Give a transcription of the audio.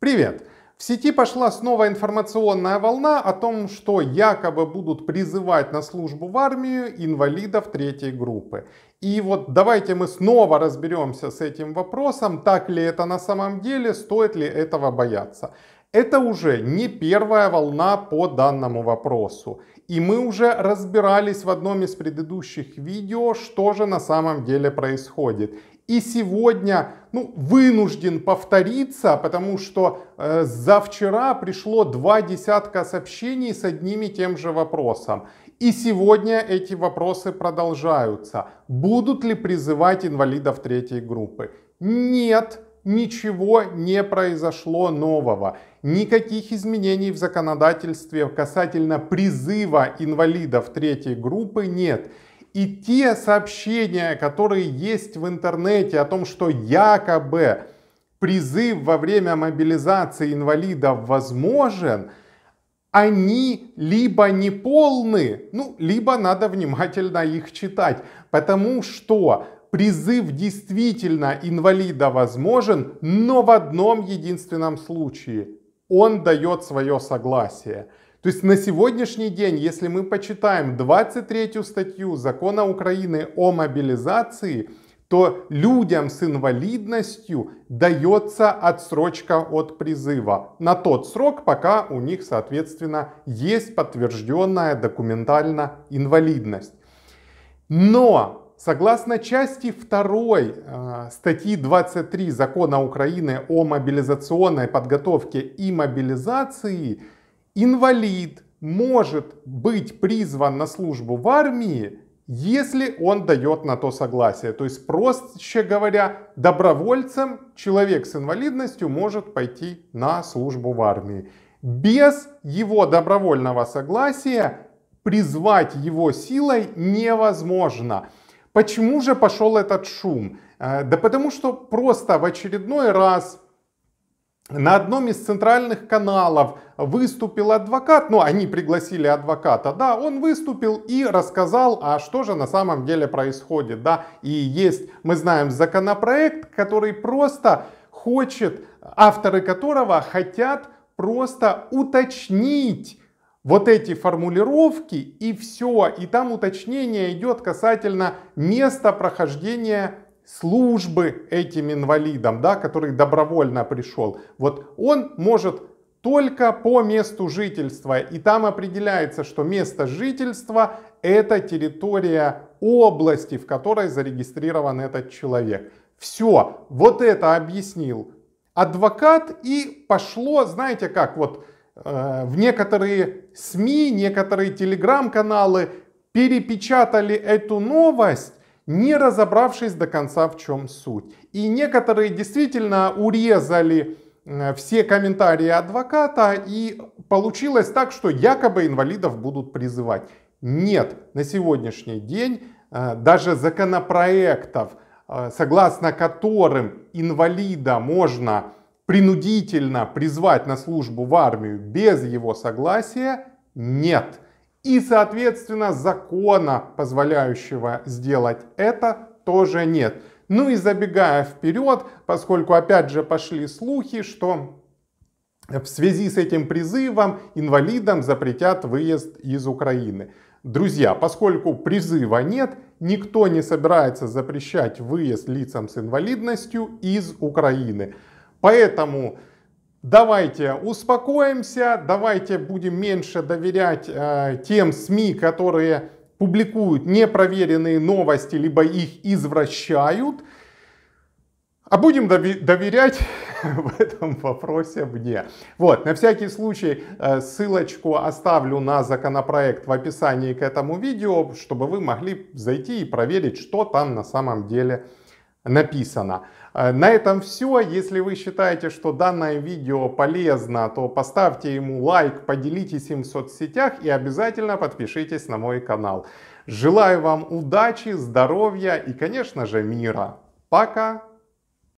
Привет! В сети пошла снова информационная волна о том, что якобы будут призывать на службу в армию инвалидов третьей группы. И вот давайте мы снова разберемся с этим вопросом, так ли это на самом деле, стоит ли этого бояться. Это уже не первая волна по данному вопросу. И мы уже разбирались в одном из предыдущих видео, что же на самом деле происходит и сегодня ну, вынужден повториться, потому что э, за вчера пришло два десятка сообщений с одним и тем же вопросом. И сегодня эти вопросы продолжаются. Будут ли призывать инвалидов третьей группы? Нет, ничего не произошло нового. Никаких изменений в законодательстве касательно призыва инвалидов третьей группы нет. И те сообщения, которые есть в интернете о том, что якобы призыв во время мобилизации инвалидов возможен, они либо не полны, ну, либо надо внимательно их читать, потому что призыв действительно инвалида возможен, но в одном единственном случае он дает свое согласие. То есть на сегодняшний день, если мы почитаем 23 статью закона Украины о мобилизации, то людям с инвалидностью дается отсрочка от призыва на тот срок, пока у них, соответственно, есть подтвержденная документально инвалидность. Но согласно части 2 э, статьи 23 закона Украины о мобилизационной подготовке и мобилизации, инвалид может быть призван на службу в армии, если он дает на то согласие. То есть, проще говоря, добровольцем человек с инвалидностью может пойти на службу в армии. Без его добровольного согласия призвать его силой невозможно. Почему же пошел этот шум? Э, да потому что просто в очередной раз на одном из центральных каналов выступил адвокат, ну они пригласили адвоката, да, он выступил и рассказал, а что же на самом деле происходит, да, и есть, мы знаем, законопроект, который просто хочет, авторы которого хотят просто уточнить вот эти формулировки и все, и там уточнение идет касательно места прохождения службы этим инвалидам, да, который добровольно пришел, вот он может только по месту жительства. И там определяется, что место жительства – это территория области, в которой зарегистрирован этот человек. Все, вот это объяснил адвокат и пошло, знаете как, вот э, в некоторые СМИ, некоторые телеграм-каналы перепечатали эту новость не разобравшись до конца в чем суть. И некоторые действительно урезали э, все комментарии адвоката, и получилось так, что якобы инвалидов будут призывать. Нет, на сегодняшний день э, даже законопроектов, э, согласно которым инвалида можно принудительно призвать на службу в армию без его согласия, нет. И, соответственно, закона, позволяющего сделать это, тоже нет. Ну и забегая вперед, поскольку опять же пошли слухи, что в связи с этим призывом инвалидам запретят выезд из Украины. Друзья, поскольку призыва нет, никто не собирается запрещать выезд лицам с инвалидностью из Украины. Поэтому давайте успокоимся, давайте будем меньше доверять э, тем СМИ, которые публикуют непроверенные новости, либо их извращают, а будем доверять в этом вопросе мне. Вот, на всякий случай э, ссылочку оставлю на законопроект в описании к этому видео, чтобы вы могли зайти и проверить, что там на самом деле происходит написано. Э, на этом все. Если вы считаете, что данное видео полезно, то поставьте ему лайк, поделитесь им в соцсетях и обязательно подпишитесь на мой канал. Желаю вам удачи, здоровья и, конечно же, мира. Пока!